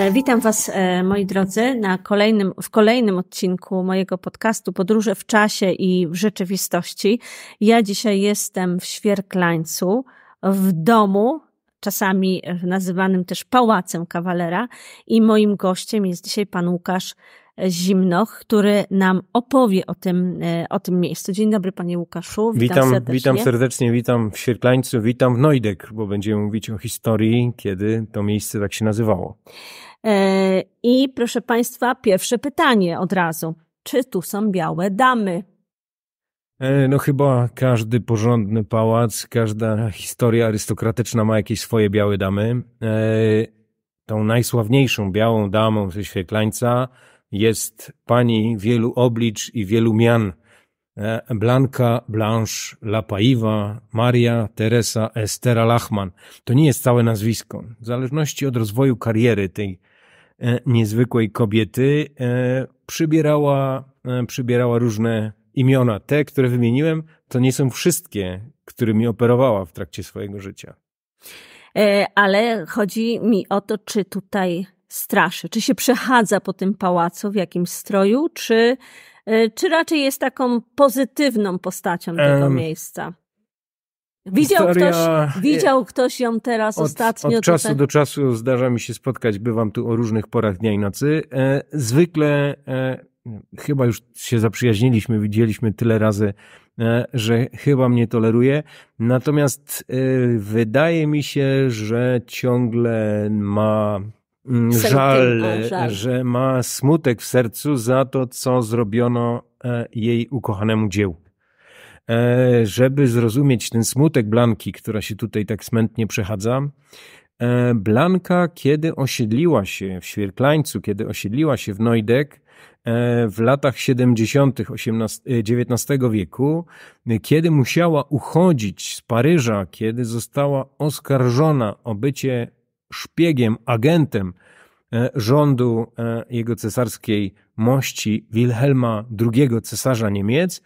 E, witam Was, e, moi drodzy, na kolejnym, w kolejnym odcinku mojego podcastu Podróże w czasie i w rzeczywistości. Ja dzisiaj jestem w Świerklańcu, w domu, czasami nazywanym też Pałacem Kawalera i moim gościem jest dzisiaj pan Łukasz Zimnoch, który nam opowie o tym, e, o tym miejscu. Dzień dobry, panie Łukaszu. Witam, witam serdecznie. Witam serdecznie, witam w Świerklańcu, witam w Nojdek, bo będziemy mówić o historii, kiedy to miejsce tak się nazywało. E, I proszę Państwa, pierwsze pytanie od razu. Czy tu są białe damy? E, no chyba każdy porządny pałac, każda historia arystokratyczna ma jakieś swoje białe damy. E, tą najsławniejszą białą damą ze Świetlańca jest pani wielu oblicz i wielu mian. Blanka, Blanche, Lapaiwa, Maria, Teresa, Estera Lachman. To nie jest całe nazwisko. W zależności od rozwoju kariery tej E, niezwykłej kobiety. E, przybierała, e, przybierała różne imiona. Te, które wymieniłem, to nie są wszystkie, którymi operowała w trakcie swojego życia. Ale chodzi mi o to, czy tutaj straszy, czy się przechadza po tym pałacu w jakimś stroju, czy, czy raczej jest taką pozytywną postacią tego um, miejsca? Widział, ktoś, widział ktoś ją teraz od, ostatnio. Od czasu tutaj... do czasu zdarza mi się spotkać, bywam tu o różnych porach dnia i nocy. E, zwykle e, chyba już się zaprzyjaźniliśmy, widzieliśmy tyle razy, e, że chyba mnie toleruje. Natomiast e, wydaje mi się, że ciągle ma mm, żal, że ma smutek w sercu za to, co zrobiono e, jej ukochanemu dziełu. E, żeby zrozumieć ten smutek Blanki, która się tutaj tak smętnie przechadza, e, Blanka, kiedy osiedliła się w Świerklańcu, kiedy osiedliła się w Nojdek e, w latach 70. XIX wieku, kiedy musiała uchodzić z Paryża, kiedy została oskarżona o bycie szpiegiem, agentem rządu jego cesarskiej mości Wilhelma II, cesarza Niemiec,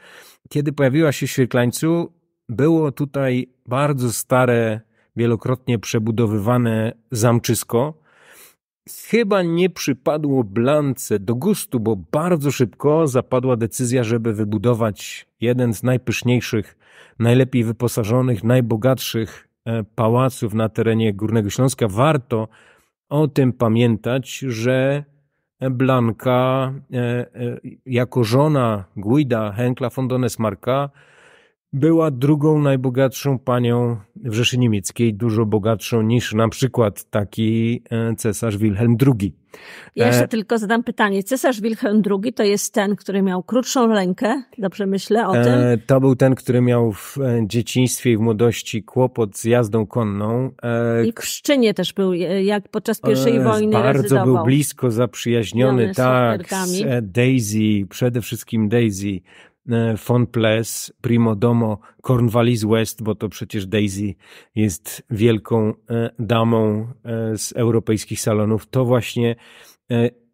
kiedy pojawiła się w Świerklańcu, było tutaj bardzo stare, wielokrotnie przebudowywane zamczysko. Chyba nie przypadło Blance do gustu, bo bardzo szybko zapadła decyzja, żeby wybudować jeden z najpyszniejszych, najlepiej wyposażonych, najbogatszych e, pałaców na terenie Górnego Śląska. Warto o tym pamiętać, że Blanka e, e, jako żona Guida Henkla von Donesmarka była drugą najbogatszą panią w Rzeszy Niemieckiej, dużo bogatszą niż na przykład taki e, cesarz Wilhelm II. Ja jeszcze e... tylko zadam pytanie. Cesarz Wilhelm II to jest ten, który miał krótszą rękę, dobrze myślę o e... tym? To był ten, który miał w e, dzieciństwie i w młodości kłopot z jazdą konną. E... I w też był, e, jak podczas pierwszej wojny Bardzo rezydował. był blisko zaprzyjaźniony, tak, z Daisy, przede wszystkim Daisy E, von Ples, Primo Domo, Cornwallis West, bo to przecież Daisy jest wielką e, damą e, z europejskich salonów. To właśnie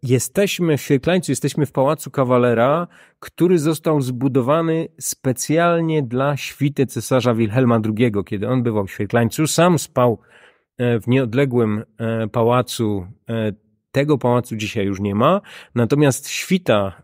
jesteśmy w Świetlańcu, jesteśmy w Pałacu Kawalera, który został zbudowany specjalnie dla świty cesarza Wilhelma II, kiedy on bywał w Świetlańcu. Sam spał w nieodległym pałacu tego pałacu dzisiaj już nie ma, natomiast świta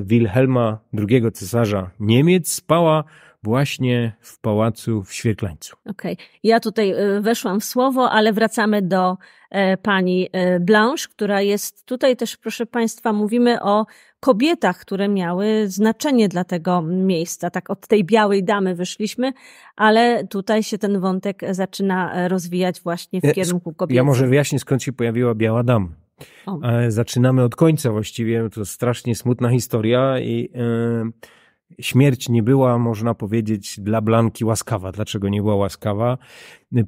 Wilhelma II cesarza Niemiec spała właśnie w pałacu w Świerklańcu. Okej, okay. ja tutaj y, weszłam w słowo, ale wracamy do e, pani e, Blanche, która jest tutaj też, proszę Państwa, mówimy o kobietach, które miały znaczenie dla tego miejsca. Tak od tej białej damy wyszliśmy, ale tutaj się ten wątek zaczyna e, rozwijać właśnie w kierunku kobiet. Ja może wyjaśnię, skąd się pojawiła biała dama. O. Zaczynamy od końca właściwie, to strasznie smutna historia i... Yy śmierć nie była, można powiedzieć, dla Blanki łaskawa. Dlaczego nie była łaskawa?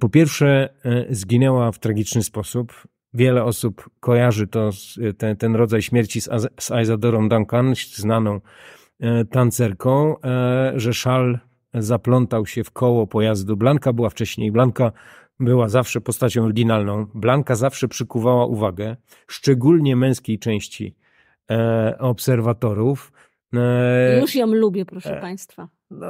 Po pierwsze, e, zginęła w tragiczny sposób. Wiele osób kojarzy to, e, ten, ten rodzaj śmierci z, z Aizadorą Duncan, znaną e, tancerką, że szal zaplątał się w koło pojazdu. Blanka była wcześniej. Blanka była zawsze postacią oryginalną. Blanka zawsze przykuwała uwagę, szczególnie męskiej części obserwatorów. E, Już ją lubię, proszę e, Państwa. No,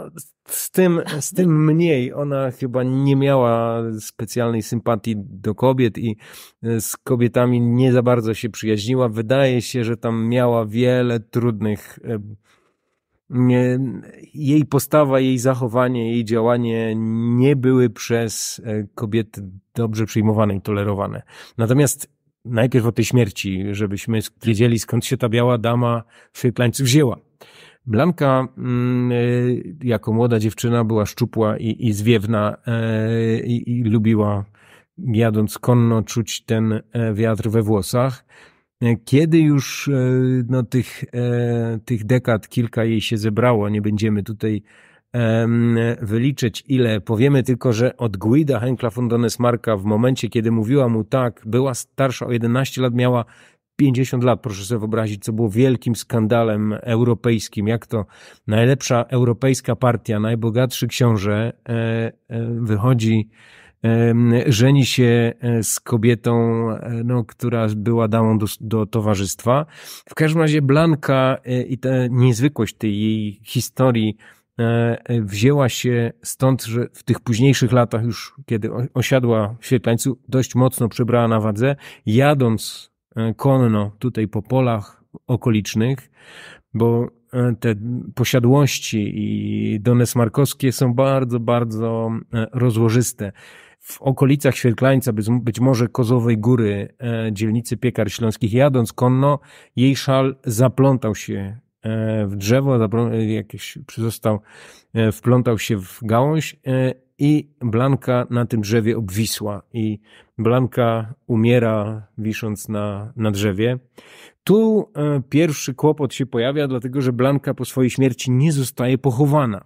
z, tym, z tym mniej. Ona chyba nie miała specjalnej sympatii do kobiet i e, z kobietami nie za bardzo się przyjaźniła. Wydaje się, że tam miała wiele trudnych. Jej postawa, jej zachowanie, jej działanie nie były przez kobiety dobrze przyjmowane i tolerowane. Natomiast najpierw o tej śmierci, żebyśmy wiedzieli skąd się ta biała dama w Szyblańcu wzięła. Blanka mm, e, jako młoda dziewczyna była szczupła i, i zwiewna e, i, i lubiła jadąc konno czuć ten e, wiatr we włosach. Kiedy już no, tych, tych dekad kilka jej się zebrało, nie będziemy tutaj wyliczyć ile, powiemy tylko, że od Guida Henkla von Donesmarka w momencie, kiedy mówiła mu tak, była starsza o 11 lat, miała 50 lat, proszę sobie wyobrazić, co było wielkim skandalem europejskim, jak to najlepsza europejska partia, najbogatszy książę e, e, wychodzi, żeni się e, z kobietą, no, która była damą do, do towarzystwa. W każdym razie Blanka i ta niezwykłość tej jej historii wzięła się stąd, że w tych późniejszych latach już, kiedy osiadła w Świetlańcu, dość mocno przybrała na wadze, jadąc E, konno tutaj po polach okolicznych, bo e, te posiadłości i Dones Markowskie są bardzo, bardzo e, rozłożyste. W okolicach Świerklańca, być może Kozowej Góry, dzielnicy Piekar Śląskich, jadąc konno, jej szal zaplątał się w drzewo, jakiś przyzostał, wplątał się w gałąź i Blanka na tym drzewie obwisła i Blanka umiera wisząc na, na drzewie. Tu e, pierwszy kłopot się pojawia, dlatego że Blanka po swojej śmierci nie zostaje pochowana.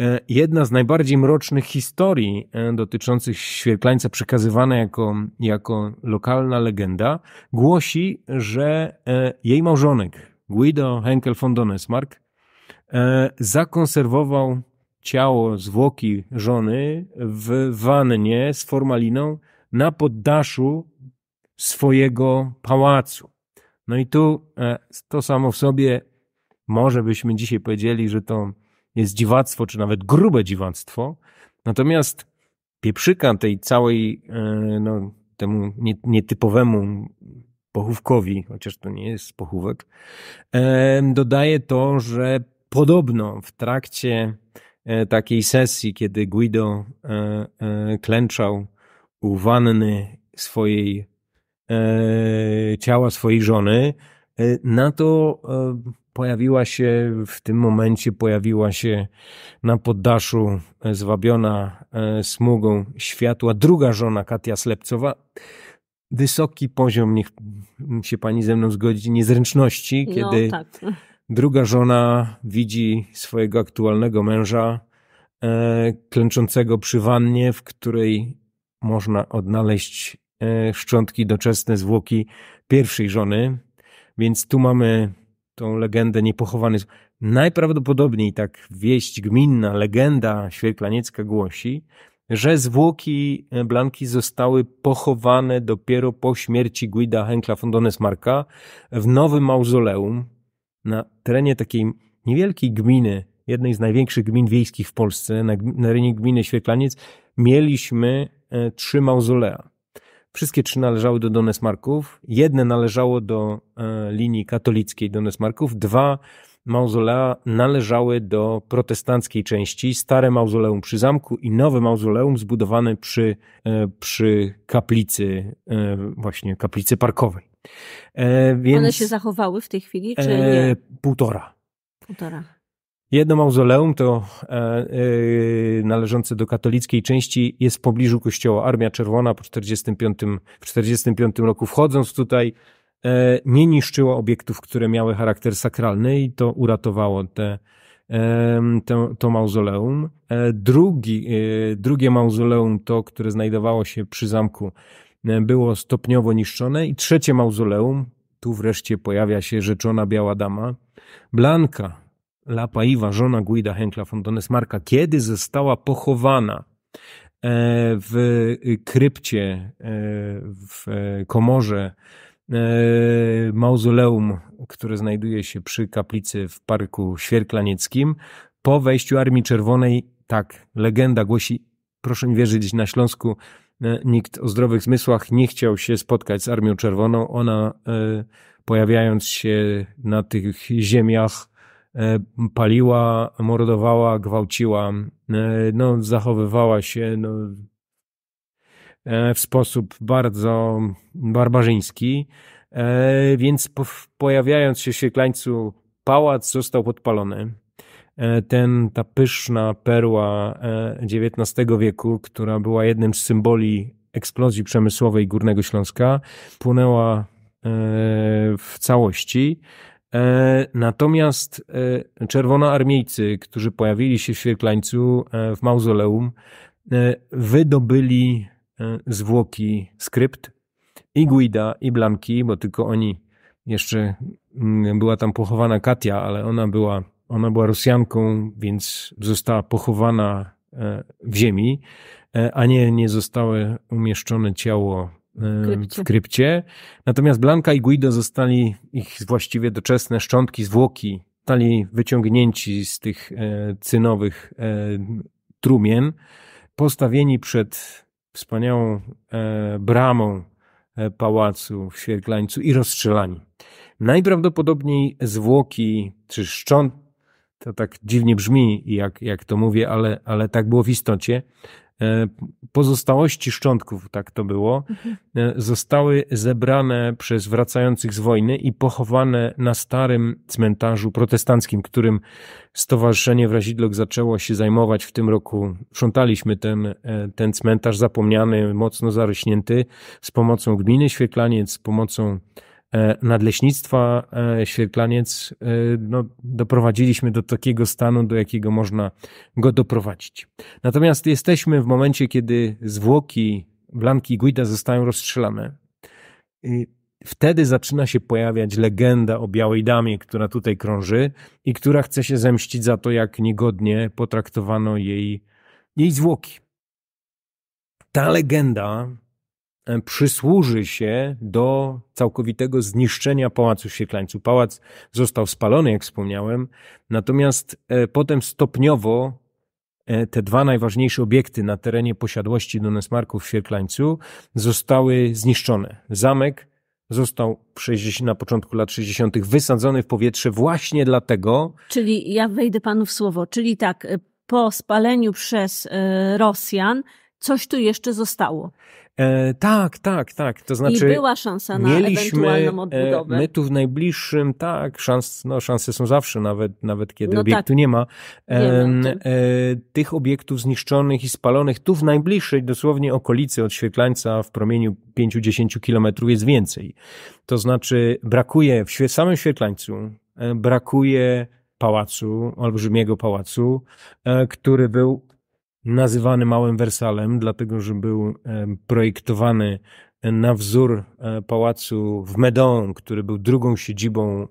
E, jedna z najbardziej mrocznych historii e, dotyczących Świerklańca przekazywana jako, jako lokalna legenda głosi, że e, jej małżonek Guido Henkel von Donesmark e, zakonserwował ciało, zwłoki żony w wannie z formaliną na poddaszu swojego pałacu. No i tu e, to samo w sobie, może byśmy dzisiaj powiedzieli, że to jest dziwactwo, czy nawet grube dziwactwo. Natomiast pieprzyka tej całej, e, no, temu nietypowemu pochówkowi, chociaż to nie jest pochówek, e, dodaje to, że podobno w trakcie E, takiej sesji, kiedy Guido e, e, klęczał u wanny swojej ciała swojej żony, na to pojawiła się, w tym momencie pojawiła się na poddaszu zwabiona smugą światła druga żona Katia Slepcowa. Wysoki poziom, niech się pani ze mną zgodzi, niezręczności, no, kiedy no, tak. Druga żona widzi swojego aktualnego męża e, klęczącego przy wannie, w której można odnaleźć e, szczątki doczesne zwłoki pierwszej żony. Więc tu mamy tą legendę niepochowany. Najprawdopodobniej tak wieść gminna, legenda świerklaniecka głosi, że zwłoki e, Blanki zostały pochowane dopiero po śmierci Guida Henkla von Donesmarka w nowym mauzoleum, na terenie takiej niewielkiej gminy, jednej z największych gmin wiejskich w Polsce, na, na terenie gminy Świetlaniec, mieliśmy e, trzy mauzolea. Wszystkie trzy należały do Donesmarków. Jedne należało do e, linii katolickiej Donesmarków, dwa mauzolea należały do protestanckiej części, stare mauzoleum przy zamku i nowe mauzoleum zbudowane przy, e, przy kaplicy, właśnie kaplicy parkowej. E, więc, One się zachowały w tej chwili, czy e, nie? półtora. Półtora. Jedno mauzoleum, to e, e, należące do katolickiej części, jest w pobliżu kościoła Armia Czerwona po 45, w 45 roku. Wchodząc tutaj, e, nie niszczyło obiektów, które miały charakter sakralny i to uratowało te, to, to mauzoleum. Drugi, drugie mauzoleum, to które znajdowało się przy zamku E, było stopniowo niszczone. I trzecie mauzoleum, tu wreszcie pojawia się rzeczona biała dama, Blanka La Paiva, żona Guida Henkla von Donesmarka, kiedy została pochowana e, w krypcie, e, w komorze mauzoleum, które znajduje się przy kaplicy w Parku Świerklanieckim, po wejściu Armii Czerwonej, tak, legenda głosi, proszę mi wierzyć, na Śląsku E, nikt o zdrowych zmysłach nie chciał się spotkać z Armią Czerwoną. Ona, e, pojawiając się na tych ziemiach, e, paliła, mordowała, gwałciła, no, zachowywała się no, w sposób bardzo barbarzyński. Więc pojawiając się w Świetlańcu, pałac został podpalony. E, ten, ta pyszna perła XIX e, wieku, która była jednym z symboli eksplozji przemysłowej Górnego Śląska, płynęła e, w całości. Natomiast czerwonoarmiejcy, którzy pojawili się w Świerklańcu w mauzoleum, wydobyli zwłoki skrypt i Guida, i Blanki, bo tylko oni jeszcze mm, była tam pochowana Katia, ale ona była ona była Rosjanką, więc została pochowana e, w ziemi, e, a nie, nie zostały umieszczone ciało e, w krypcie. Natomiast Blanka i Guido zostali, ich właściwie doczesne szczątki, zwłoki, zostali wyciągnięci z tych cynowych trumien, postawieni przed wspaniałą bramą pałacu w Świerklańcu i rozstrzelani. Najprawdopodobniej zwłoki czy szcząt, to tak dziwnie brzmi, jak, jak to mówię, ale, ale tak było w istocie. E, pozostałości szczątków, tak to było, mhm. e, zostały zebrane przez wracających z wojny i pochowane na starym cmentarzu protestanckim, którym Stowarzyszenie Wrazidlok zaczęło się zajmować w tym roku. Sprzątaliśmy ten, e, ten cmentarz zapomniany, mocno zarośnięty, z pomocą gminy Świetlaniec, z pomocą E, nadleśnictwa e, Świerklaniec e, no, doprowadziliśmy do takiego stanu, do jakiego można go doprowadzić. Natomiast jesteśmy w momencie, kiedy zwłoki Blanki Guida zostają rozstrzelane. Wtedy zaczyna się pojawiać legenda o Białej Damie, która tutaj krąży i która chce się zemścić za to, jak niegodnie potraktowano jej, jej zwłoki. Ta legenda E, przysłuży się do całkowitego zniszczenia Pałacu Świetlańcu. Pałac został spalony, jak wspomniałem, natomiast e, potem stopniowo e, te dwa najważniejsze obiekty na terenie posiadłości Donesmarku w Świerklańcu zostały zniszczone. Zamek został na początku lat 60. wysadzony w powietrze właśnie dlatego. Czyli ja wejdę panu w słowo, czyli tak, po spaleniu przez Rosjan coś tu jeszcze zostało. E, tak, tak, tak. To znaczy. I była szansa na mieliśmy, ewentualną e, odbudowę. My tu w najbliższym, tak, szans, no, szanse są zawsze, nawet, nawet kiedy no obiektu tak. nie ma. E, e, tych obiektów zniszczonych i spalonych tu w najbliższej, dosłownie okolicy od Świetlańca w promieniu 5-10 kilometrów jest więcej. To znaczy, brakuje w samym Świetlańcu, e, brakuje pałacu, olbrzymiego pałacu, e, który był nazywany małym Wersalem, dlatego że był e, projektowany na wzór e, pałacu w Medon, który był drugą siedzibą e,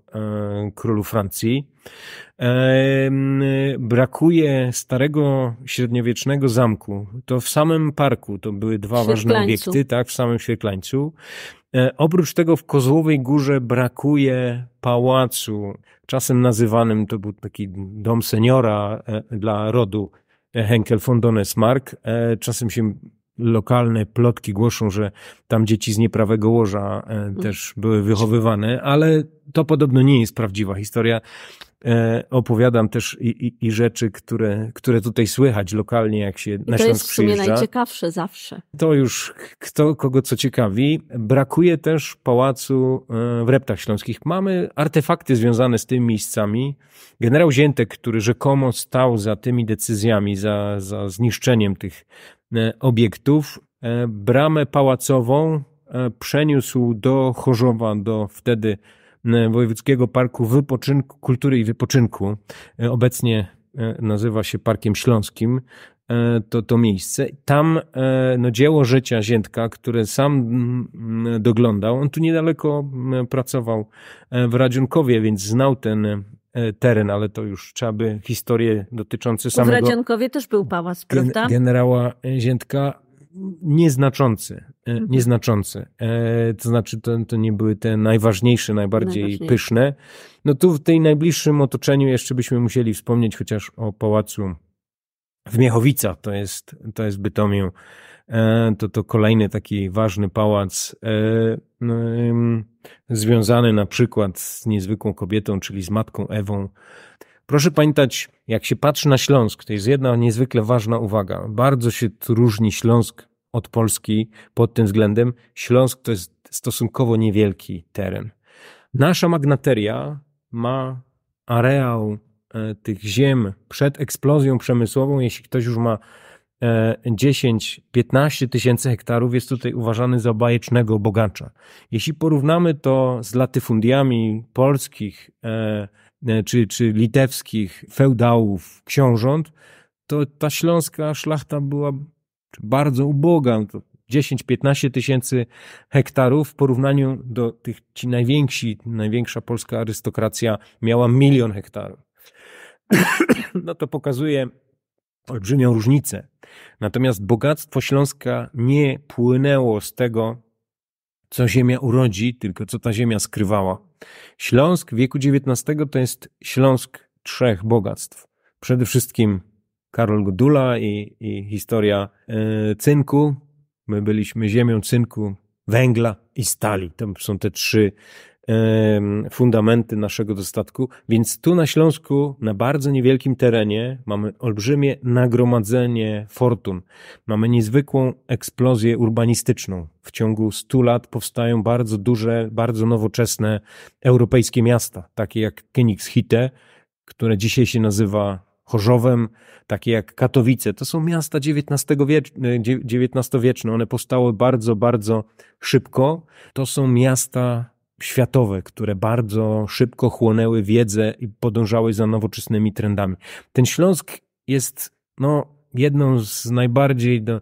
królu Francji. Brakuje starego średniowiecznego zamku. To w samym parku to były dwa ważne obiekty, tak, w samym Świetlańcu. Oprócz tego w Kozłowej Górze brakuje pałacu, czasem nazywanym, to był taki dom seniora dla rodu Henkel von Donnersmark. E, czasem się lokalne plotki głoszą, że tam dzieci z nieprawego łoża e, mhm. też były wychowywane, ale to podobno nie jest prawdziwa historia. E, opowiadam też i, i, i rzeczy, które, które tutaj słychać lokalnie, jak się I na To jest w sumie przyjeżdża. najciekawsze zawsze. To już kto kogo co ciekawi. Brakuje też pałacu e, w Reptach Śląskich. Mamy artefakty związane z tymi miejscami. Generał Ziętek, który rzekomo stał za tymi decyzjami, za, za zniszczeniem tych E, obiektów. E, bramę pałacową e, przeniósł do Chorzowa, do wtedy Wojewódzkiego Parku Wypoczynku, Kultury i Wypoczynku. Obecnie nazywa się Parkiem Śląskim to, to miejsce. Tam no, dzieło życia Ziętka, które sam mm, doglądał, on tu niedaleko pracował w Radzionkowie, więc znał ten E, teren, ale to już trzeba by historię dotyczące samego... W Radzionkowie też był pałac, prawda? Generała Ziętka nieznaczący, e, mhm. nieznaczący. E, to znaczy, to, to nie były te najważniejsze, najbardziej pyszne. No tu w tej najbliższym otoczeniu jeszcze byśmy musieli wspomnieć chociaż o pałacu w Miechowicach, to jest, to jest Bytomiu E, to to kolejny taki ważny pałac e, związany na przykład z niezwykłą kobietą, czyli z matką Ewą. Proszę pamiętać, jak się patrzy na Śląsk, to jest jedna niezwykle ważna uwaga. Bardzo się różni Śląsk od Polski pod tym względem. Śląsk to jest stosunkowo niewielki teren. Nasza magnateria ma areał e, tych ziem przed eksplozją przemysłową, jeśli ktoś już ma 10-15 e, tysięcy hektarów jest tutaj uważany za bajecznego bogacza. Jeśli porównamy to z latyfundiami polskich e, e, czy, czy litewskich feudałów, książąt, to ta śląska szlachta była bardzo uboga. 10-15 tysięcy hektarów w porównaniu do tych, ci najwięksi, największa polska arystokracja miała milion hektarów. No to pokazuje olbrzymią różnicę. Natomiast bogactwo Śląska nie płynęło z tego, co ziemia urodzi, tylko co ta ziemia skrywała. Śląsk w wieku XIX to jest Śląsk trzech bogactw. Przede wszystkim Karol Godula i, i historia yy, cynku. My byliśmy ziemią cynku, węgla i stali. To są te trzy fundamenty naszego dostatku. Więc tu na Śląsku, na bardzo niewielkim terenie, mamy olbrzymie nagromadzenie fortun. Mamy niezwykłą eksplozję urbanistyczną. W ciągu 100 lat powstają bardzo duże, bardzo nowoczesne europejskie miasta, takie jak Kenigshitte, które dzisiaj się nazywa Chorzowem, takie jak Katowice. To są miasta XIX-wieczne. E, One powstały bardzo, bardzo szybko. To są miasta światowe, które bardzo szybko chłonęły wiedzę i podążały za nowoczesnymi trendami. Ten Śląsk jest no, jedną z najbardziej do,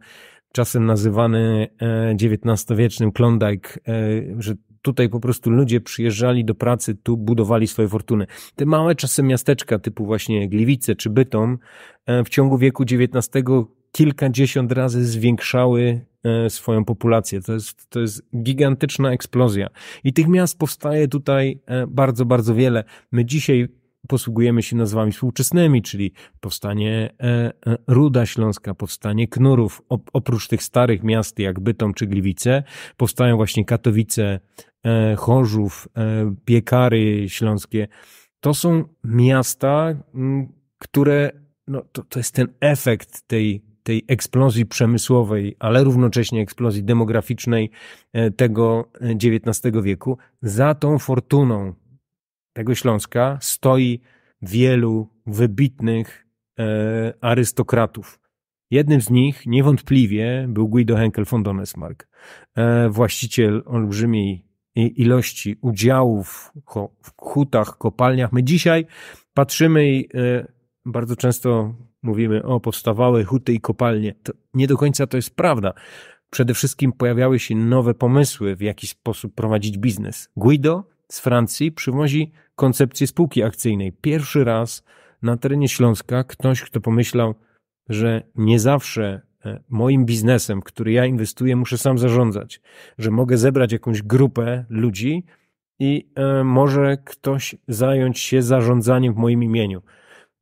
czasem nazywany e, XIX-wiecznym Klondike, e, że tutaj po prostu ludzie przyjeżdżali do pracy, tu budowali swoje fortuny. Te małe czasem miasteczka typu właśnie Gliwice czy Bytom e, w ciągu wieku XIX kilkadziesiąt razy zwiększały E, swoją populację. To jest, to jest gigantyczna eksplozja. I tych miast powstaje tutaj e, bardzo, bardzo wiele. My dzisiaj posługujemy się nazwami współczesnymi, czyli powstanie e, Ruda Śląska, powstanie Knurów. Oprócz tych starych miast jak Bytom czy Gliwice, powstają właśnie Katowice, Chorzów, Piekary Śląskie. To są miasta, które, no to, to jest ten efekt tej tej eksplozji przemysłowej, ale równocześnie eksplozji demograficznej e, tego XIX e, wieku, za tą fortuną tego Śląska stoi wielu wybitnych e, arystokratów. Jednym z nich niewątpliwie był Guido Henkel von Donesmark, właściciel olbrzymiej ilości udziałów w hutach, kopalniach. My dzisiaj patrzymy i bardzo często mówimy, o, powstawały huty i kopalnie. To nie do końca to jest prawda. Przede wszystkim pojawiały się nowe pomysły, w jaki sposób prowadzić biznes. Guido z Francji przywozi koncepcję spółki akcyjnej. Pierwszy raz na terenie Śląska ktoś, kto pomyślał, że nie zawsze e, moim biznesem, który ja inwestuję, muszę sam zarządzać, że mogę zebrać jakąś grupę ludzi i e, może ktoś zająć się zarządzaniem w moim imieniu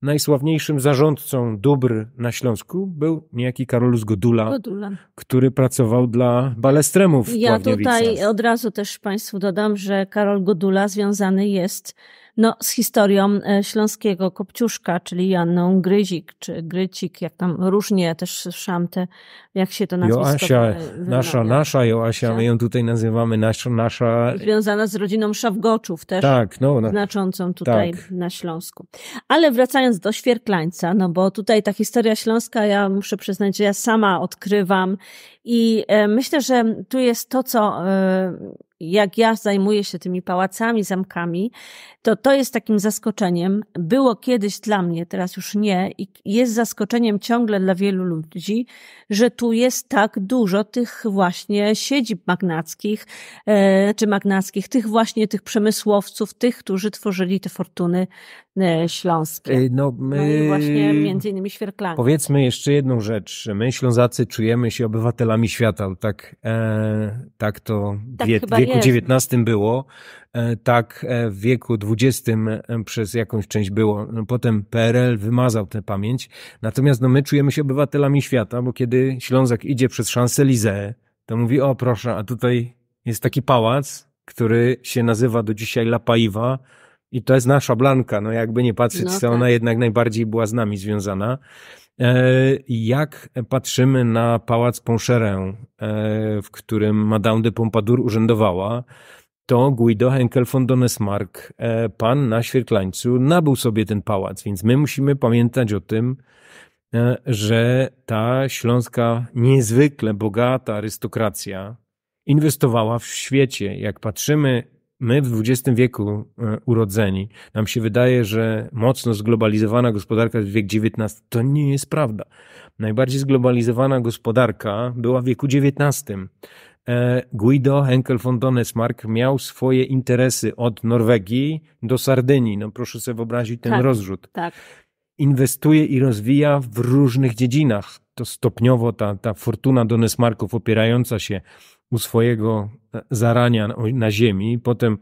najsławniejszym zarządcą dóbr na Śląsku był niejaki Karol Godula, Godula. który pracował dla Balestremów. Ja tutaj od razu też Państwu dodam, że Karol Godula związany jest no, z historią e, śląskiego kopciuszka, czyli Janną Gryzik, czy Grycik, jak tam różnie też słyszałam te, jak się to nazywa. Joasia, e, wymawia. nasza, nasza Joasia, my ją tutaj nazywamy nasza, nasza. Związana z rodziną Szawgoczów też, tak, no, na... znaczącą tutaj tak. na Śląsku. Ale wracając do Świerklańca, no bo tutaj ta historia śląska, ja muszę przyznać, że ja sama odkrywam i e, myślę, że tu jest to, co jak ja zajmuję się tymi pałacami, zamkami, to to jest takim zaskoczeniem. Było kiedyś dla mnie, teraz już nie, i jest zaskoczeniem ciągle dla wielu ludzi, że tu jest tak dużo tych właśnie siedzib magnackich, e, czy magnackich, tych właśnie tych przemysłowców, tych, którzy tworzyli te fortuny e, śląskie. No, my... no i właśnie między innymi świerklami. Powiedzmy jeszcze jedną rzecz. My, Ślązacy, czujemy się obywatelami świata. Tak, e, tak to tak wie, wie wieku XIX było, e, tak e, w wieku XX e, przez jakąś część było. No, potem PRL wymazał tę pamięć. Natomiast no, my czujemy się obywatelami świata, bo kiedy Ślązak idzie przez Champs-Élysées, to mówi, o proszę, a tutaj jest taki pałac, który się nazywa do dzisiaj La Paiva, i to jest nasza Blanka, no jakby nie patrzeć, no, to tak. ona jednak najbardziej była z nami związana. E, jak patrzymy na pałac Poncherę, w którym Madame de Pompadour urzędowała, to Guido Henkel von Donesmark, e, pan na Świerklańcu, nabył sobie ten pałac, więc my musimy pamiętać o tym, e, że ta śląska niezwykle bogata arystokracja inwestowała w świecie. Jak patrzymy my w XX wieku e, urodzeni, nam się wydaje, że mocno zglobalizowana gospodarka w wiek XIX, to nie jest prawda. Najbardziej zglobalizowana gospodarka była w wieku XIX. E, Guido Henkel von Donesmark miał swoje interesy od Norwegii do Sardynii. No proszę sobie wyobrazić ten tak, rozrzut. Tak. Inwestuje i rozwija w różnych dziedzinach. To stopniowo ta, ta fortuna Donesmarków opierająca się u swojego zarania na ziemi, potem,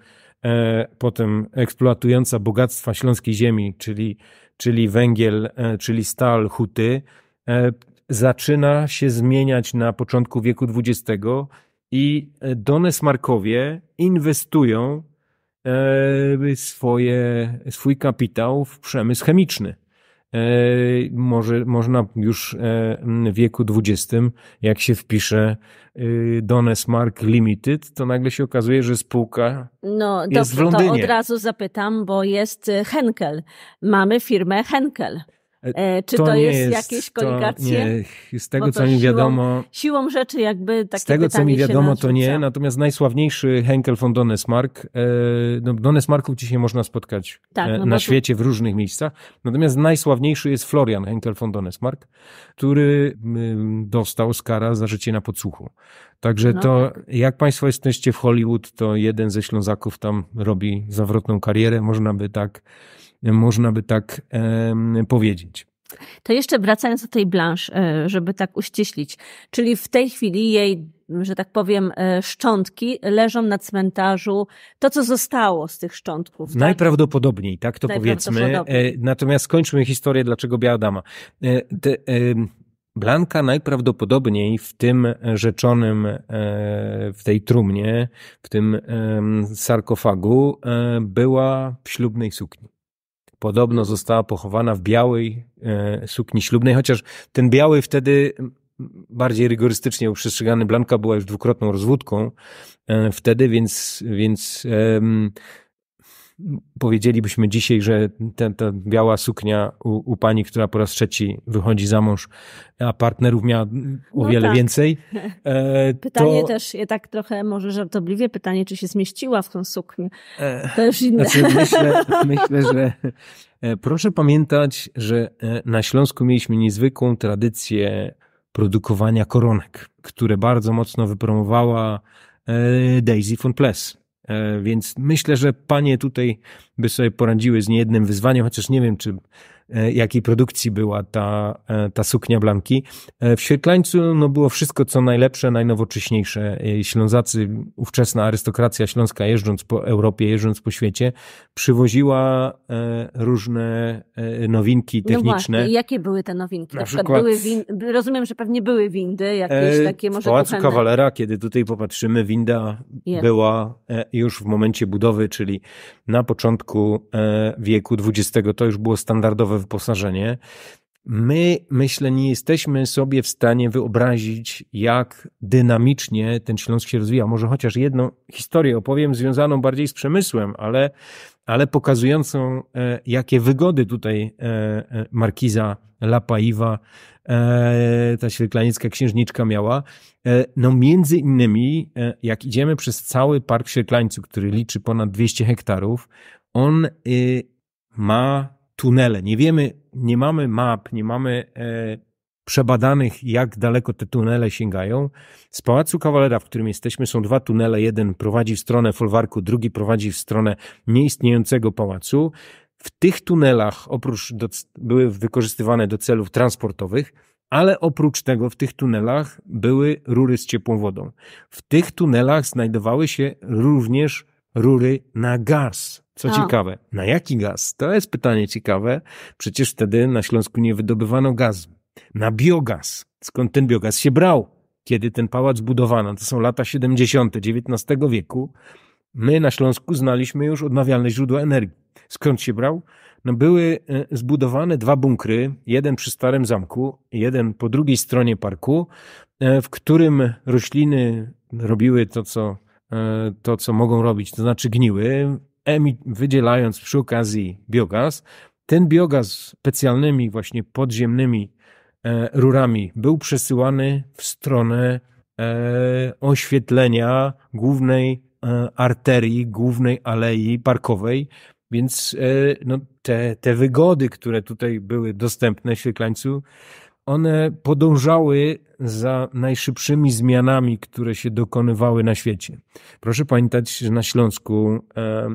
e, potem eksploatująca bogactwa śląskiej ziemi, czyli, czyli węgiel, e, czyli stal, huty, e, zaczyna się zmieniać na początku wieku XX i Dones Markowie inwestują swoje, swój kapitał w przemysł chemiczny. E, może, można już e, w wieku XX, jak się wpisze e, Dones Mark Limited, to nagle się okazuje, że spółka no, jest dobrze, w Londynie. No to od razu zapytam, bo jest Henkel. Mamy firmę Henkel. E, e, czy to, to jest, jest, jakieś koligacje? z tego co mi wiadomo. Siłą, siłą, rzeczy jakby takie Z tego co mi wiadomo to nie, natomiast najsławniejszy Henkel von Donesmark, e, no Donesmarków dzisiaj można spotkać tak, no na świecie w różnych miejscach, natomiast najsławniejszy jest Florian Henkel von Donesmark, który dostał skara za życie na podsłuchu. Także no to, tak. jak Państwo jesteście w Hollywood, to jeden ze Ślązaków tam robi zawrotną karierę, można by tak można by tak powiedzieć. To jeszcze wracając do tej Blanche, żeby tak uściślić. Czyli w tej chwili jej, że tak powiem, e, szczątki leżą na cmentarzu. To, co zostało z tych szczątków. Tak? Najprawdopodobniej, tak to e, Najprawdopodobniej. powiedzmy. Natomiast skończmy historię, dlaczego Biała e, Blanka najprawdopodobniej w tym rzeczonym, w tej trumnie, w tym sarkofagu była w ślubnej sukni. Podobno została pochowana w białej e, sukni ślubnej, chociaż ten biały wtedy bardziej rygorystycznie uprzestrzegany. Blanka była już dwukrotną rozwódką e, wtedy, więc, więc e, powiedzielibyśmy dzisiaj, że ta, ta biała suknia u, u, pani, która po raz trzeci wychodzi za mąż, a partnerów miała o no wiele tak. więcej. E, pytanie to... też, je tak trochę może żartobliwie, pytanie, czy się zmieściła w tą suknię. E, to już inne. Znaczy myślę, myślę, że e, proszę pamiętać, że e, na Śląsku mieliśmy niezwykłą tradycję produkowania koronek, które bardzo mocno wypromowała e, Daisy von Pless E, więc myślę, że panie tutaj by sobie poradziły z niejednym wyzwaniem, chociaż nie wiem, czy E, jakiej produkcji była ta, e, ta suknia Blanki. E, w Świetlańcu no, było wszystko, co najlepsze, najnowocześniejsze. Ślązacy, ówczesna arystokracja śląska, jeżdżąc po Europie, jeżdżąc po świecie, przywoziła różne nowinki techniczne. No właśnie, jakie były te nowinki? Na, przykład, były były rozumiem, że pewnie były windy, jakieś takie może W Pałacu kuchenne. Kawalera, kiedy tutaj popatrzymy, winda Jest. była już w momencie budowy, czyli na początku wieku XX, to już było standardowe podstawowe wyposażenie, my, myślę, nie jesteśmy sobie w stanie wyobrazić, jak dynamicznie ten Śląsk się rozwija. Może chociaż jedną historię opowiem, związaną bardziej z przemysłem, ale, ale pokazującą, e, jakie wygody tutaj e, e Markiza Lapaiwa, e, ta świetlaniecka księżniczka miała. E, no między innymi, e, jak idziemy przez cały Park Świetlańcu, który liczy ponad 200 hektarów, on y, ma tunele. Nie wiemy, nie mamy map, nie mamy e, przebadanych, jak daleko te tunele sięgają. Z Pałacu Kawalera, w którym jesteśmy, są dwa tunele. Jeden prowadzi w stronę folwarku, drugi prowadzi w stronę nieistniejącego pałacu. W tych tunelach, oprócz do, były wykorzystywane do celów transportowych, ale oprócz tego w tych tunelach były rury z ciepłą wodą. W tych tunelach znajdowały się również rury na gaz. Co ciekawe, na jaki gaz? To jest pytanie ciekawe. Przecież wtedy na Śląsku nie wydobywano gazu. Na biogaz. Skąd ten biogaz się brał? Kiedy ten pałac budowano? To są lata 70. XIX wieku. My na Śląsku znaliśmy już odnawialne źródła energii. Skąd się brał? No były e, zbudowane dwa bunkry, jeden przy Starym Zamku, jeden po drugiej stronie parku, e, w którym rośliny robiły to, co E, to, co mogą robić, to znaczy gniły, wydzielając przy okazji biogaz. Ten biogaz specjalnymi właśnie podziemnymi e, rurami był przesyłany w stronę e, oświetlenia głównej arterii, głównej alei parkowej, więc no, te, te wygody, które tutaj były dostępne w Świetlańcu, one podążały za najszybszymi zmianami, które się dokonywały na świecie. Proszę pamiętać, że na Śląsku e,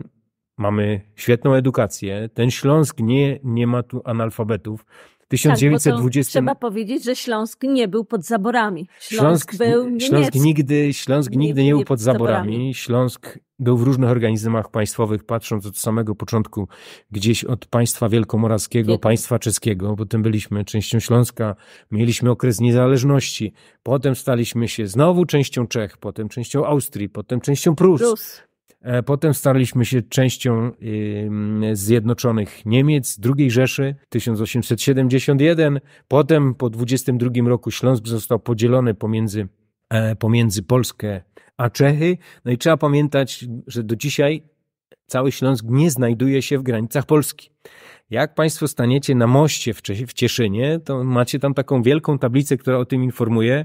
mamy świetną edukację. Ten Śląsk nie, nie ma tu analfabetów. 1920... Tak, trzeba powiedzieć, że Śląsk nie był pod zaborami. Śląsk, Śląsk był niemiecki. Śląsk nigdy, Śląsk nigdy nie, nie, był pod zaborami. zaborami. Śląsk był w różnych organizmach państwowych, patrząc od samego początku, gdzieś od państwa wielkomorawskiego, państwa czeskiego, potem byliśmy częścią Śląska, mieliśmy okres niezależności, potem staliśmy się znowu częścią Czech, potem częścią Austrii, potem częścią Prus. Prus. E, potem staliśmy się częścią Zjednoczonych Niemiec, II Rzeszy 1871. Potem po 22 roku Śląsk został podzielony pomiędzy, e, pomiędzy Polskę a Czechy. No i trzeba pamiętać, że do dzisiaj cały Śląsk nie znajduje się w granicach Polski. Jak Państwo staniecie na moście w Cieszynie, to macie tam taką wielką tablicę, która o tym informuje,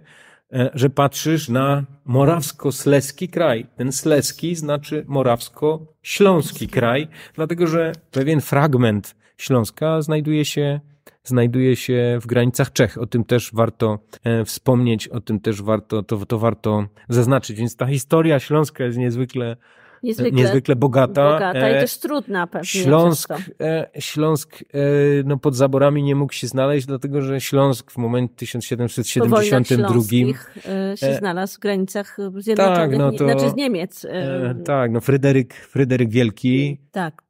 E, że patrzysz na morawsko-sleski kraj. Ten sleski znaczy morawsko-śląski kraj, dlatego że pewien fragment Śląska znajduje się, znajduje się w granicach Czech. O tym też warto e, wspomnieć, o tym też warto, to, to warto zaznaczyć. Więc ta historia Śląska jest niezwykle niezwykle, niezwykle bogata. Bogata i e, też trudna pewnie. Śląsk, e, Śląsk e, no pod zaborami nie mógł się znaleźć, dlatego że Śląsk w momencie 1772 się znalazł w granicach Zjednoczonych, tak, no to, znaczy z Niemiec. Tak, no Fryderyk, Fryderyk Wielki tak.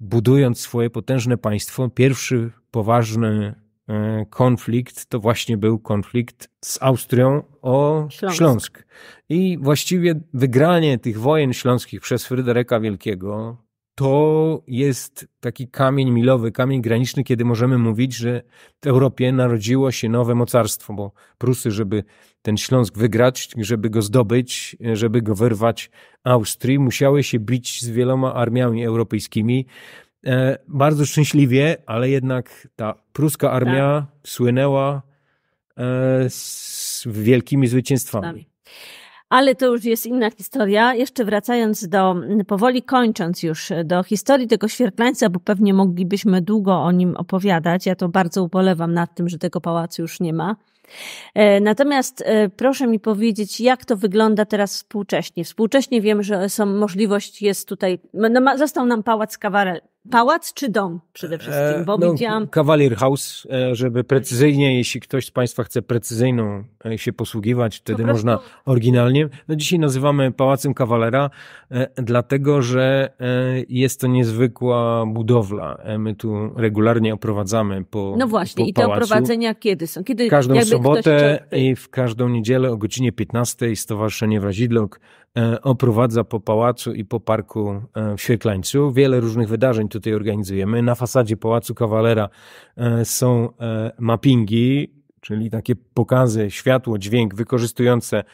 budując swoje potężne państwo, pierwszy poważny E, konflikt to właśnie był konflikt z Austrią o Śląsk. Śląsk. I właściwie wygranie tych wojen śląskich przez Fryderyka Wielkiego to jest taki kamień milowy, kamień graniczny, kiedy możemy mówić, że w Europie narodziło się nowe mocarstwo, bo Prusy, żeby ten Śląsk wygrać, żeby go zdobyć, żeby go wyrwać Austrii, musiały się bić z wieloma armiami europejskimi. E, bardzo szczęśliwie, ale jednak ta pruska armia tak. słynęła e, z wielkimi zwycięstwami. Ale to już jest inna historia. Jeszcze wracając do, powoli kończąc już do historii tego świerklańca, bo pewnie moglibyśmy długo o nim opowiadać. Ja to bardzo ubolewam nad tym, że tego pałacu już nie ma. E, natomiast proszę mi powiedzieć, jak to wygląda teraz współcześnie. Współcześnie wiem, że są możliwość jest tutaj, no, no został nam pałac Kawarel, Pałac czy dom przede wszystkim? E, Bo no, widziałam... Cavalier House, e, żeby precyzyjnie, jeśli ktoś z Państwa chce precyzyjną e, się posługiwać, wtedy po można oryginalnie. No dzisiaj nazywamy Pałacem Kawalera, dlatego że jest to niezwykła budowla. My tu regularnie oprowadzamy po No właśnie, po i te pałacu. oprowadzenia kiedy są? Kiedy, każdą sobotę ktoś... i w każdą niedzielę o godzinie 15 Stowarzyszenie Wrazidlok E, oprowadza po pałacu i po parku e, w Świeklańcu. Wiele różnych wydarzeń tutaj organizujemy. Na fasadzie Pałacu Kawalera e, są mappingi, czyli takie pokazy światło, dźwięk wykorzystujące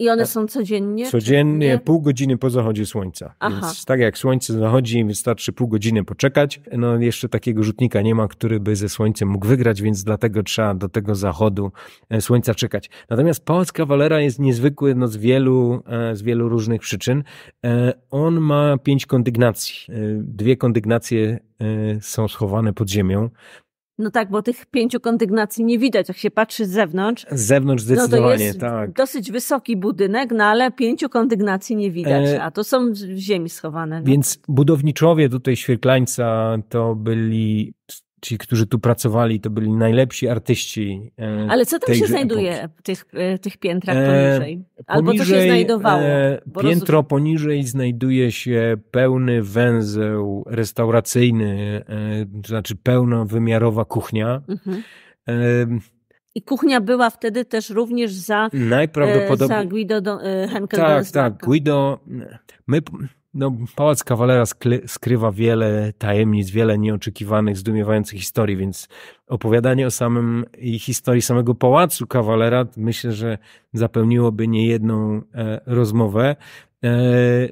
i one tak. są codziennie? Codziennie, pół godziny po zachodzie słońca. Aha. Więc tak jak słońce zachodzi, wystarczy pół godziny poczekać. No jeszcze takiego rzutnika nie ma, który by ze słońcem mógł wygrać, więc dlatego trzeba do tego zachodu e, słońca czekać. Natomiast Pałac Kawalera jest niezwykły no, z, wielu, e, z wielu różnych przyczyn. E, on ma pięć kondygnacji. Dwie kondygnacje są schowane pod ziemią. No tak, bo tych pięciu kondygnacji nie widać, jak się patrzy z zewnątrz. Z zewnątrz zdecydowanie, no to jest tak. Dosyć wysoki budynek, no ale pięciu kondygnacji nie widać, e... a to są w ziemi schowane. No. Więc budowniczowie tutaj Świerklańca to byli ci, którzy tu pracowali, to byli najlepsi artyści. E, Ale co tam się znajduje w tych, e, tych piętrach e, poniżej? E, Albo poniżej, co się znajdowało? E, piętro poniżej znajduje się pełny węzeł restauracyjny, e, to znaczy pełnowymiarowa kuchnia. Mhm. I kuchnia była wtedy też również za, Najprawdopodobniej... za Guido do, Henkel Tak, tak. Guido... My no, Pałac Kawalera skrywa wiele tajemnic, wiele nieoczekiwanych, zdumiewających historii, więc opowiadanie o samym i historii samego Pałacu Kawalera myślę, że zapełniłoby niejedną e, rozmowę. E,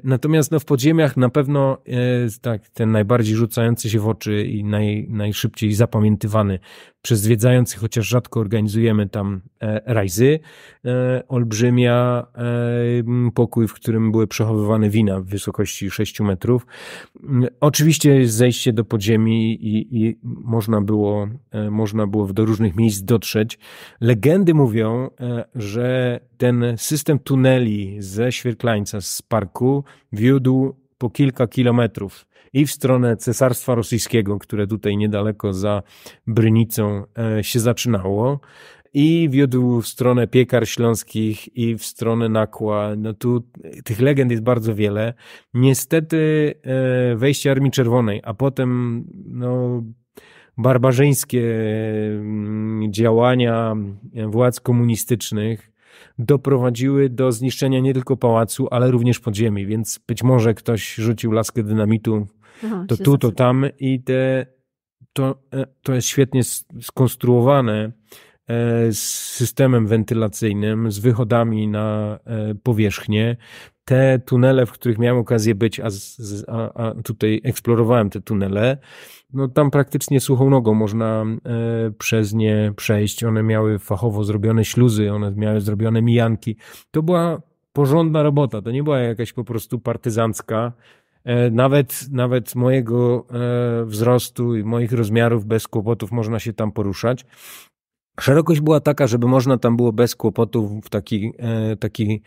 natomiast no, w podziemiach na pewno e, tak, ten najbardziej rzucający się w oczy i naj, najszybciej zapamiętywany przez zwiedzających, chociaż rzadko organizujemy tam e, rajzy. E, olbrzymia e, pokój, w którym były przechowywane wina w wysokości 6 metrów. Mm, oczywiście jest zejście do podziemi i, i można, było, można było do różnych miejsc dotrzeć. Legendy mówią, że ten system tuneli ze Świerklańca, z parku, wiódł po kilka kilometrów i w stronę Cesarstwa Rosyjskiego, które tutaj niedaleko za Brynicą e, się zaczynało i wiódł w stronę piekar śląskich i w stronę nakła. No tu tych legend jest bardzo wiele. Niestety e, wejście Armii Czerwonej, a potem no, barbarzyńskie mm, działania e, władz komunistycznych doprowadziły do zniszczenia nie tylko pałacu, ale również podziemi, więc być może ktoś rzucił laskę dynamitu to tu, to tam i te, to, e, to jest świetnie skonstruowane e, z systemem wentylacyjnym, z wychodami na e, powierzchnię. Te tunele, w których miałem okazję być, a, z, a, a tutaj eksplorowałem te tunele, no tam praktycznie suchą nogą można e, przez nie przejść. One miały fachowo zrobione śluzy, one miały zrobione mijanki. To była porządna robota, to nie była jakaś po prostu partyzancka E, nawet, nawet mojego e, wzrostu i moich rozmiarów bez kłopotów można się tam poruszać. Szerokość była taka, żeby można tam było bez kłopotów w taki, e, taki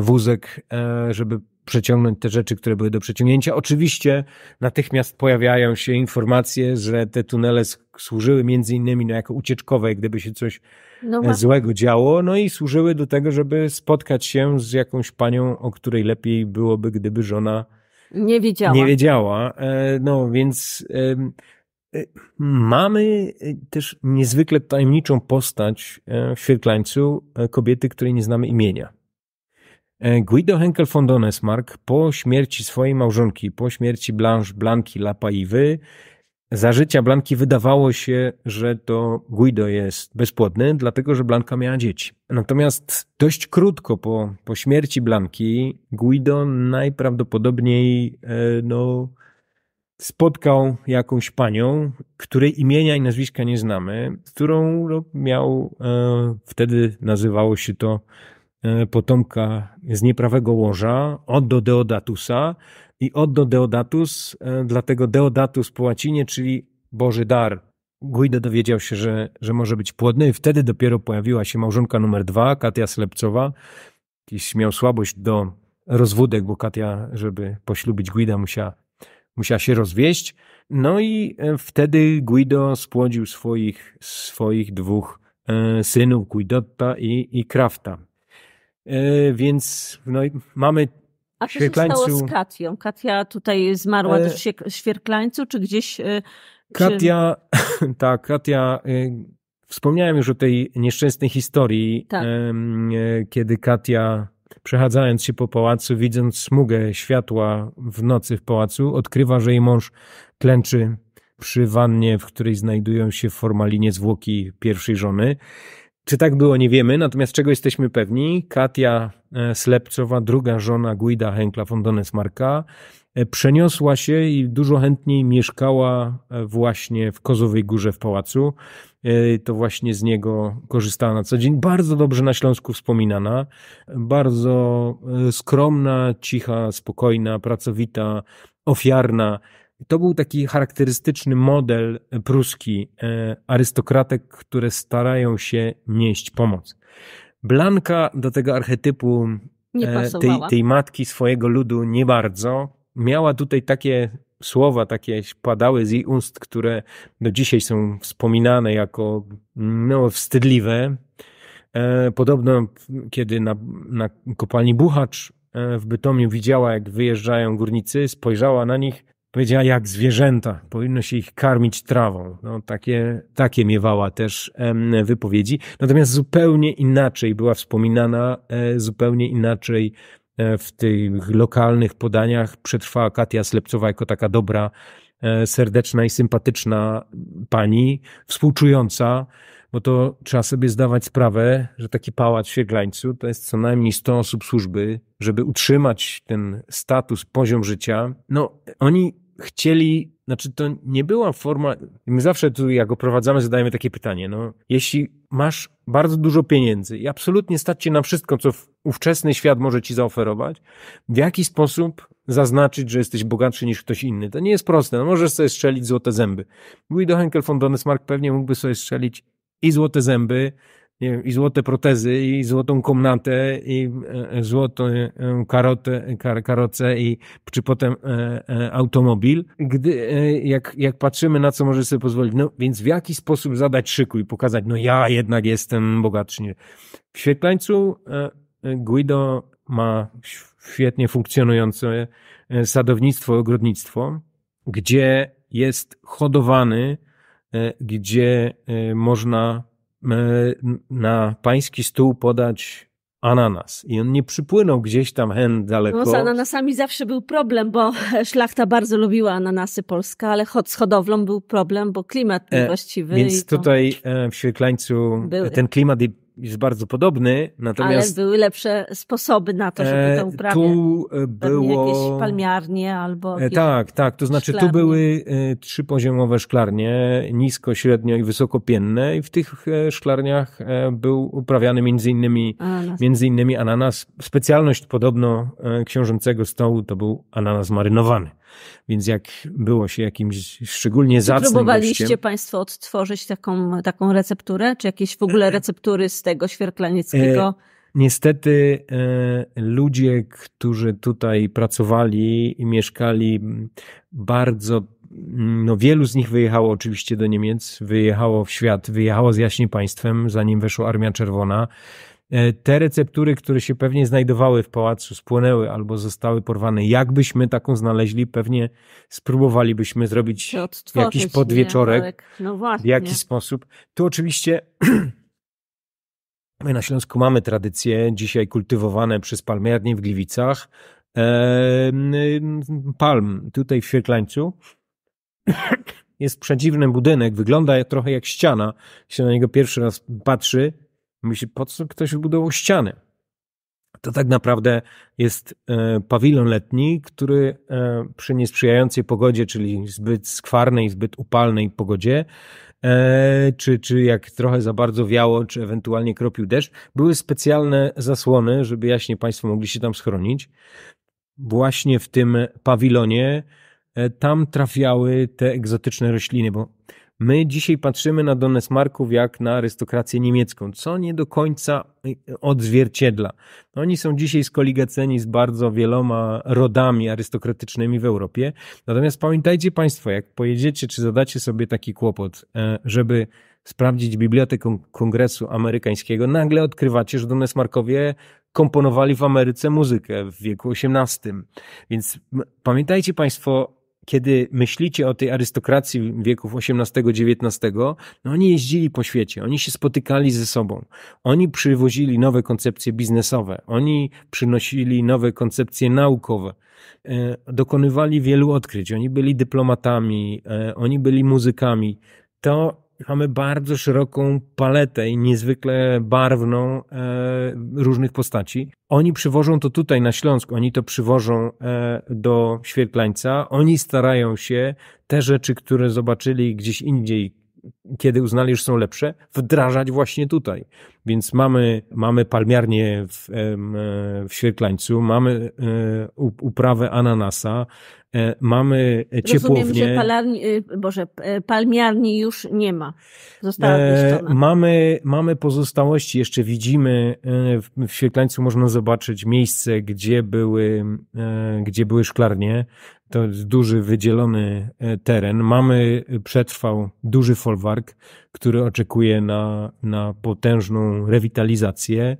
wózek, żeby przeciągnąć te rzeczy, które były do przeciągnięcia. Oczywiście natychmiast pojawiają się informacje, że te tunele służyły między innymi no, jako ucieczkowe, gdyby się coś no złego działo, no i służyły do tego, żeby spotkać się z jakąś panią, o której lepiej byłoby, gdyby żona nie wiedziała. Nie wiedziała. E, no więc e, mamy e, też niezwykle tajemniczą postać w świetlańcu kobiety, której nie znamy imienia. Guido Henkel von Donesmark po śmierci swojej małżonki, po śmierci Blanche Blanki Lapaiwy, za życia Blanki wydawało się, że to Guido jest bezpłodny, dlatego że Blanka miała dzieci. Natomiast dość krótko po, po śmierci Blanki Guido najprawdopodobniej e, no, spotkał jakąś panią, której imienia i nazwiska nie znamy, którą no, miał, e, wtedy nazywało się to e, potomka z nieprawego łoża, od do Deodatusa, i Oddo Deodatus, e, dlatego Deodatus po łacinie, czyli Boży Dar. Guido dowiedział się, że, że może być płodny i wtedy dopiero pojawiła się małżonka numer dwa, Katia Slepcowa. Jakiś miał słabość do rozwódek, bo Katia, żeby poślubić Guida, musiała, musiała się rozwieść. No i e, wtedy Guido spłodził swoich, swoich dwóch e, synów, Guidotta i, i Krafta. Więc no, mamy a co się stało z Katią? Katia tutaj zmarła e... w Świerklańcu, czy gdzieś... E, Katia, czy... tak, Katia... E, wspomniałem już o tej nieszczęsnej historii, tak. E, kiedy Katia przechadzając się po pałacu, widząc smugę światła w nocy w pałacu, odkrywa, że jej mąż klęczy przy wannie, w której znajdują się w formalinie zwłoki pierwszej żony. Czy tak było, nie wiemy, natomiast czego jesteśmy pewni? Katia E, slepcowa, druga żona Guida Henkla von Donesmarka, e, przeniosła się i dużo chętniej mieszkała e, właśnie w Kozowej Górze w pałacu. To właśnie z niego korzystała na co dzień. Bardzo dobrze na Śląsku wspominana, bardzo skromna, cicha, spokojna, pracowita, ofiarna. To był taki charakterystyczny model pruski arystokratek, które starają się nieść pomoc. Blanka do tego archetypu e, tej, tej matki swojego ludu nie bardzo. Miała tutaj takie słowa takie padały z jej ust, które do dzisiaj są wspominane jako no, wstydliwe. E, podobno, kiedy na, na kopalni Buchacz e, w Bytomiu widziała, jak wyjeżdżają górnicy, spojrzała na nich Powiedziała, jak zwierzęta, powinno się ich karmić trawą. No, takie, takie miewała też wypowiedzi. Natomiast zupełnie inaczej była wspominana, e, zupełnie inaczej e, w tych lokalnych podaniach przetrwała Katia Slepcowa jako taka dobra, e, serdeczna i sympatyczna pani, współczująca, bo to trzeba sobie zdawać sprawę, że taki pałac w Sieglańcu to jest co najmniej 100 osób służby, żeby utrzymać ten status, poziom życia. No, oni chcieli, znaczy to nie była forma, my zawsze tu jak oprowadzamy zadajemy takie pytanie, no jeśli masz bardzo dużo pieniędzy i absolutnie stać cię na wszystko, co ówczesny świat może ci zaoferować, w jaki sposób zaznaczyć, że jesteś bogatszy niż ktoś inny? To nie jest proste, no możesz sobie strzelić złote zęby. do Henkel von Donnesmark pewnie mógłby sobie strzelić i złote zęby, wiem, i złote protezy, i złotą komnatę, i e, e złotą e, karotę, kar, karocę, i, czy potem e, e automobil, gdy, jak, jak patrzymy na co może sobie pozwolić. No więc w jaki sposób zadać szyku i pokazać, no ja jednak jestem bogatszy. W Świetlańcu Guido ma świetnie funkcjonujące sadownictwo, ogrodnictwo, gdzie jest hodowany E, gdzie e, można e, na pański stół podać ananas. I on nie przypłynął gdzieś tam hen daleko. No, z ananasami zawsze był problem, bo szlachta bardzo lubiła ananasy Polska, ale z hodowlą był problem, bo klimat e, właściwy. Więc tutaj w Świetlańcu Były. ten klimat i jest bardzo podobny, natomiast... Ale były lepsze sposoby na to, żeby to e, uprawiać. Tu e, było... Jakieś palmiarnie albo... E, jakieś tak, tak, to znaczy szklarnie. tu były trzypoziomowe szklarnie, nisko, średnio i wysokopienne i w tych szklarniach był uprawiany między innymi, ananas. między innymi ananas. Specjalność podobno książęcego stołu to był ananas marynowany. Więc jak było się jakimś szczególnie zacnym Próbowaliście gościem, Państwo odtworzyć taką, taką recepturę? Czy jakieś w ogóle e, e. receptury z tego świerklanieckiego? E, niestety e, ludzie, którzy tutaj pracowali i mieszkali, bardzo no wielu z nich wyjechało oczywiście do Niemiec, wyjechało w świat, wyjechało z jaśnie państwem, zanim weszła Armia Czerwona. E, te receptury, które się pewnie znajdowały w pałacu, spłonęły albo zostały porwane. Jakbyśmy taką znaleźli, pewnie spróbowalibyśmy zrobić jakiś podwieczorek. no W jakiś sposób. Tu oczywiście my na Śląsku mamy tradycje dzisiaj kultywowane przez palmiarnię w Gliwicach. E, palm tutaj w Świetlańcu. Jest przedziwny budynek, wygląda trochę jak ściana. Się na niego pierwszy raz patrzy, Myślę, po co ktoś wybudował ściany? To tak naprawdę jest e, pawilon letni, który e, przy niesprzyjającej pogodzie, czyli zbyt skwarnej, zbyt upalnej pogodzie, e, czy, czy jak trochę za bardzo wiało, czy ewentualnie kropił deszcz, były specjalne zasłony, żeby jaśnie Państwo mogli się tam schronić. Właśnie w tym pawilonie tam trafiały te egzotyczne rośliny, bo My dzisiaj patrzymy na Donesmarków jak na arystokrację niemiecką, co nie do końca y, odzwierciedla. Oni są dzisiaj skoligaceni z bardzo wieloma rodami arystokratycznymi w Europie. Natomiast pamiętajcie Państwo, jak pojedziecie czy zadacie sobie taki kłopot, e, żeby sprawdzić Bibliotekę Kongresu Amerykańskiego, nagle odkrywacie, że Donesmarkowie komponowali w Ameryce muzykę w wieku XVIII. Więc pamiętajcie Państwo kiedy myślicie o tej arystokracji wieków XVIII-XIX, no oni jeździli po świecie, oni się spotykali ze sobą, oni przywozili nowe koncepcje biznesowe, oni przynosili nowe koncepcje naukowe, e, dokonywali wielu odkryć, oni byli dyplomatami, e, oni byli muzykami. To mamy bardzo szeroką paletę i niezwykle barwną e, różnych postaci. Oni przywożą to tutaj na Śląsk, oni to przywożą e, do świetlańca. oni starają się te rzeczy, które zobaczyli gdzieś indziej, kiedy uznali, że są lepsze, wdrażać właśnie tutaj. Więc mamy, mamy palmiarnię w, e, w Świerklańcu, mamy e, uprawę ananasa, e, mamy ciepłownię. Rozumiem, że palarni, y, Boże, palmiarni już nie ma. Została Mamy, mamy pozostałości, jeszcze widzimy, w Świerklańcu można zobaczyć miejsce, gdzie były, gdzie były szklarnie, to jest duży, wydzielony teren. Mamy, przetrwał duży folwark, park, który oczekuje na, na potężną rewitalizację.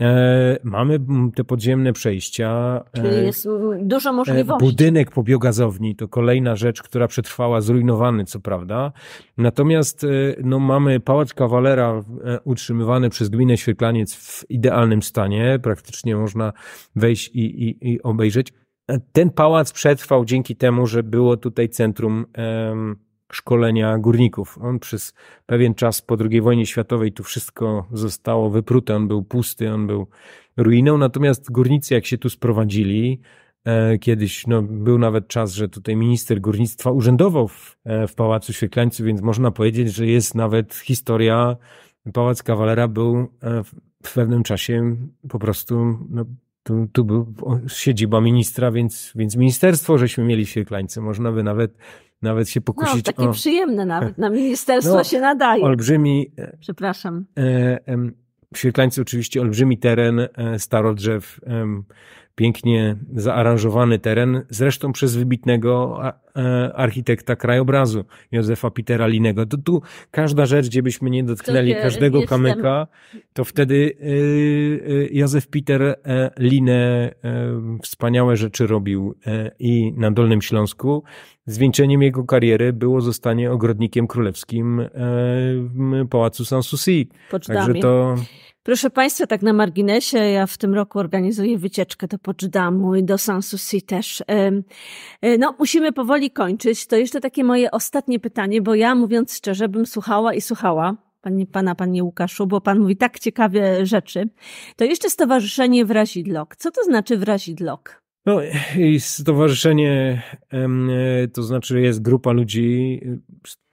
E, mamy te podziemne przejścia. E, Czyli jest dużo e, możliwości. budynek po biogazowni to kolejna rzecz, która przetrwała, zrujnowany co prawda. Natomiast e, no, mamy Pałac Kawalera e, utrzymywany przez gminę Świetlaniec w idealnym stanie. Praktycznie można wejść i, i, i obejrzeć. Ten pałac przetrwał dzięki temu, że było tutaj centrum szkolenia górników. On przez pewien czas po II wojnie światowej tu wszystko zostało wyprute, on był pusty, on był ruiną, natomiast górnicy jak się tu sprowadzili, e, Kiedyś no, był nawet czas, że tutaj minister górnictwa urzędował w, e, w Pałacu Świetlańcu, więc można powiedzieć, że jest nawet historia. Pałac Kawalera był e, w pewnym czasie po prostu no, tu, tu był siedziba ministra, więc, więc ministerstwo żeśmy mieli w Świetlańce. Można by nawet, nawet się pokusić. No, takie o... przyjemne nawet, na ministerstwo no, się nadaje. Olbrzymi... E, Przepraszam. E, e, w Świetlańcu oczywiście olbrzymi teren, e, staro drzew, pięknie zaaranżowany teren, zresztą przez wybitnego e, architekta krajobrazu Józefa Pitera Linego. To tu każda rzecz, gdzie byśmy nie dotknęli e, każdego jestem. kamyka, to wtedy e, Józef Peter Linę wspaniałe rzeczy robił i na Dolnym Śląsku. Zwieńczeniem jego kariery było zostanie ogrodnikiem królewskim Pałacu Sanssouci. Także to Proszę Państwa, tak na marginesie, ja w tym roku organizuję wycieczkę do Poczdamu i do Sanssouci też. E, no, musimy powoli kończyć. To jeszcze takie moje ostatnie pytanie, bo ja mówiąc szczerze, bym słuchała i słuchała pani, pana, panie Łukaszu, bo pan mówi tak ciekawe rzeczy. To jeszcze Stowarzyszenie Wrazidlok. Co to znaczy Wrazidlok? No stowarzyszenie, e, to znaczy jest grupa ludzi,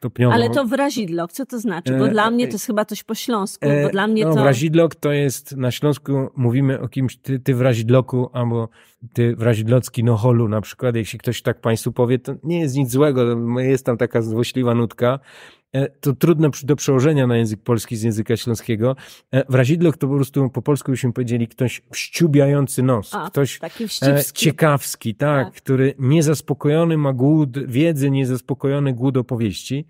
stopniowo. Ale to wrazidlok, co to znaczy? Bo e, dla mnie to jest chyba coś po śląsku, e, bo dla mnie no, to... Wrazidlok to jest, na Śląsku mówimy o kimś, ty, ty wrazidloku, albo ty wrazidlocki noholu na przykład, jeśli ktoś tak państwu powie, to nie jest nic złego, no, no, jest tam taka złośliwa nutka, e, to trudne do przełożenia na język polski z języka śląskiego. Wrazidlok to po prostu po polsku byśmy powiedzieli ktoś wściubiający nos, A, ktoś ciekawski, tak, tak, który niezaspokojony ma głód wiedzy, niezaspokojony głód opowieści.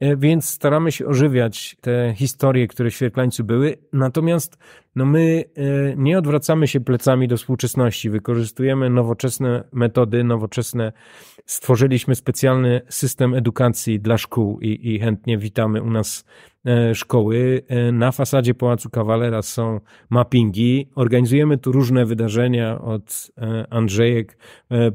E, więc staramy się ożywiać te historie, które w Świerklańcu były. Natomiast no my e, nie odwracamy się plecami do współczesności. Wykorzystujemy nowoczesne metody, nowoczesne. Stworzyliśmy specjalny system edukacji dla szkół i, i chętnie witamy u nas e, szkoły. Na fasadzie Pałacu Kawalera są mappingi. Organizujemy tu różne wydarzenia od Andrzejek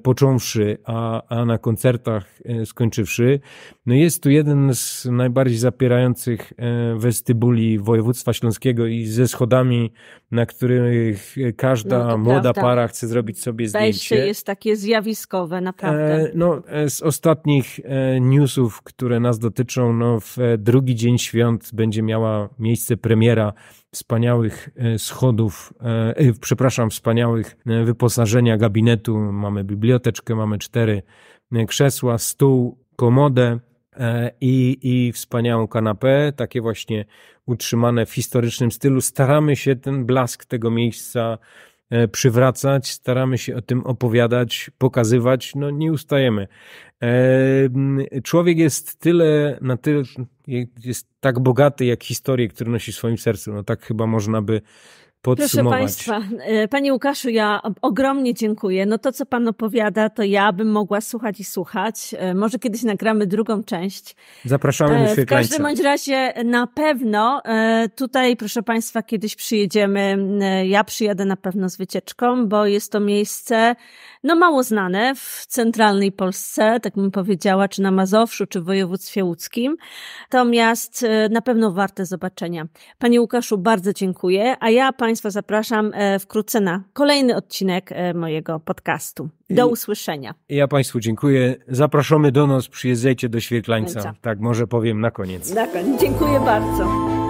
począwszy, a, a na koncertach skończywszy. No jest tu jeden z z najbardziej zapierających e, westybuli województwa śląskiego i ze schodami, na których każda no młoda prawda. para chce zrobić sobie zdjęcie. zdjęcie. jest takie zjawiskowe, naprawdę. E, no, e, z ostatnich e, newsów, które nas dotyczą, no, w drugi dzień świąt będzie miała miejsce premiera wspaniałych schodów, e, przepraszam, wspaniałych wyposażenia gabinetu. Mamy biblioteczkę, mamy cztery krzesła, stół, komodę, E, i, i wspaniałą kanapę, takie właśnie utrzymane w historycznym stylu. Staramy się ten blask tego miejsca e, przywracać, staramy się o tym opowiadać, pokazywać, no nie ustajemy. E, człowiek jest tyle, na tyle, jest tak bogaty jak historię, które nosi w swoim sercu. No tak chyba można by podsumować. Proszę Państwa, e, Panie Łukaszu, ja ogromnie dziękuję. No to, co Pan opowiada, to ja bym mogła słuchać i słuchać. E, może kiedyś nagramy drugą część. Zapraszamy do e, W każdym bądź razie na pewno tutaj, proszę Państwa, kiedyś przyjedziemy. Ja przyjadę na pewno z wycieczką, bo jest to miejsce no mało znane w centralnej Polsce, tak bym powiedziała, czy na Mazowszu, czy w województwie łódzkim. Natomiast na pewno warte zobaczenia. Panie Łukaszu, bardzo dziękuję, a ja Państwu Państwa zapraszam e, wkrótce na kolejny odcinek e, mojego podcastu. Do usłyszenia. Ja Państwu dziękuję. Zapraszamy do nas, przyjeżdżajcie do Świetlańca. No tak może powiem na koniec. Na koniec. Dziękuję bardzo.